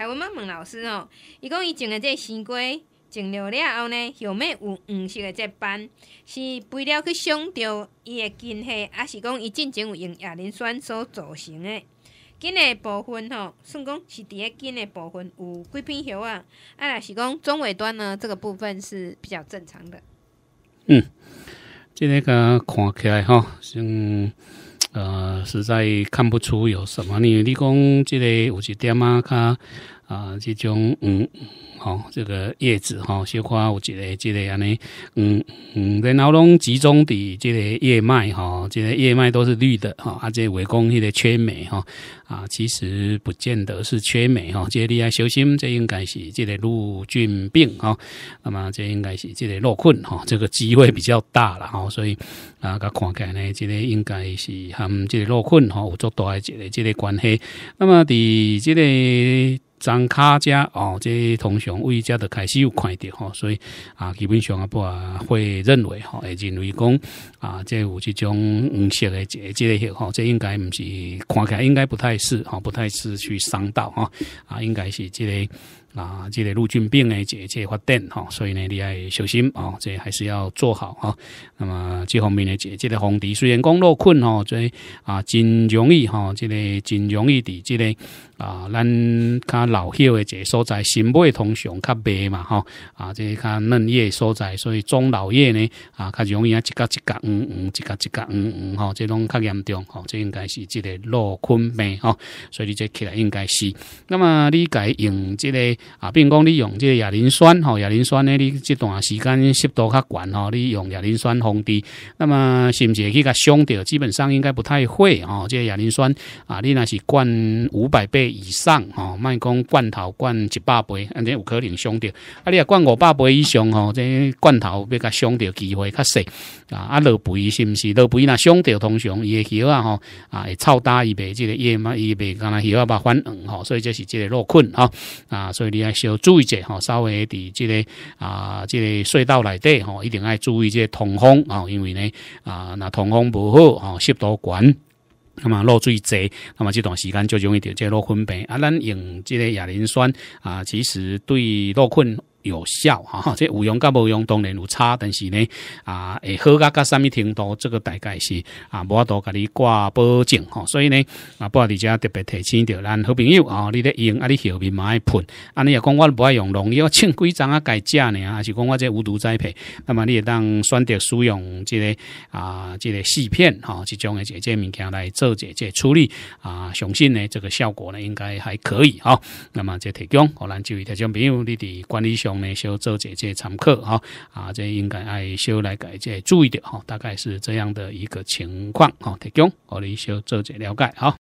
台湾妈问老师哦，伊讲伊种的这西瓜种了了后呢，后面有黄色的这斑，是为了去伤着伊的根系，还是讲伊之前有用亚磷酸所组成的？根的部分哦？算讲是伫个根的部分有几片叶啊，啊若是讲中尾端呢这个部分是比较正常的。嗯，今天个看起来吼像。呃，实在看不出有什么你你讲这个有十点啊，它。啊，这种嗯，好，这个叶子哈，小花，有一个，这个安尼，嗯嗯，然后拢集中伫这个叶脉哈，这个叶脉都是绿的哈，啊，这围攻迄个缺镁哈，啊，其实不见得是缺镁哈，这你要小心，这应该是这个陆菌病哈，那么这应该是这个落困哈，这个机会比较大了哈，所以啊，佮看来呢，这个应该是含这个落困哈，有足大的这个这个关系，那么伫这个。张卡家哦，这通常尾家都开始有看掉吼，所以啊，基本上啊不啊会认为吼，会认为讲啊，这有这种黄色的这这类黑吼，这应该不是看起来应该不太是吼，不太是去伤到哈啊，应该是这类。啊，这个陆军病个渐个发展哈，所以呢，你爱小心哦，这还是要做好哈。那么这方面呢，这这个防治虽然讲落昆哈，这啊，真容易哈，这个真容易的，这个啊，咱较老叶的这所在新叶通常较白嘛哈，啊，这较嫩叶所在，所以中老叶呢啊，较容易啊，一夹一夹，嗯嗯，一夹一夹，嗯嗯，哈，这种较严重，哈，这应该是这个落昆病哈，所以你这起来应该是，那么你该用这个。啊，比如讲你用这个亚磷酸吼，亚磷酸呢，你这段时间湿度较悬吼，你用亚磷酸防治，那么是不是去较伤掉？基本上应该不太会吼。这亚磷酸啊，你那是灌五百倍以上哦，卖讲罐头灌一百倍，安尼有可能伤掉。啊，你若灌五百倍以上吼，这罐头比较伤掉机会较细啊。啊，落肥是不是落肥那伤掉通常伊叶叶啊吼啊，臭大一片这个叶嘛一片，干啦叶啊把翻黄吼，所以这是这个落困啊啊，所以。你啊，稍注意一下哈，稍微伫即个啊，即个隧道内底吼，一定要注意即通风啊，因为呢啊，那通风不好吼，湿度高，那么落水多，那么这段时间就容易得即落困病啊。咱用即个亚磷酸啊，其实对落困。有效 哈，这有用噶无用当然有差，但是呢啊，会好噶噶什么程度，这个大概是啊，唔多甲你挂保证哈，所以呢啊，不地家特别提醒着咱好朋友啊，你咧用啊，你后面买喷，啊你也讲我不爱用农药，正规怎啊改价呢？还是讲我这无毒栽培，那么你也当选择使用这个啊，这个细片哈，其中一这这物件来做这这处理啊，相信呢这个效果呢应该还可以哈。那么这提供，好咱就一条小朋友你的管理上。呢，少做这些常客哈啊，这应该爱少来改这注意点哈，大概是这样的一个情况哈，提供我们少做这了解哈。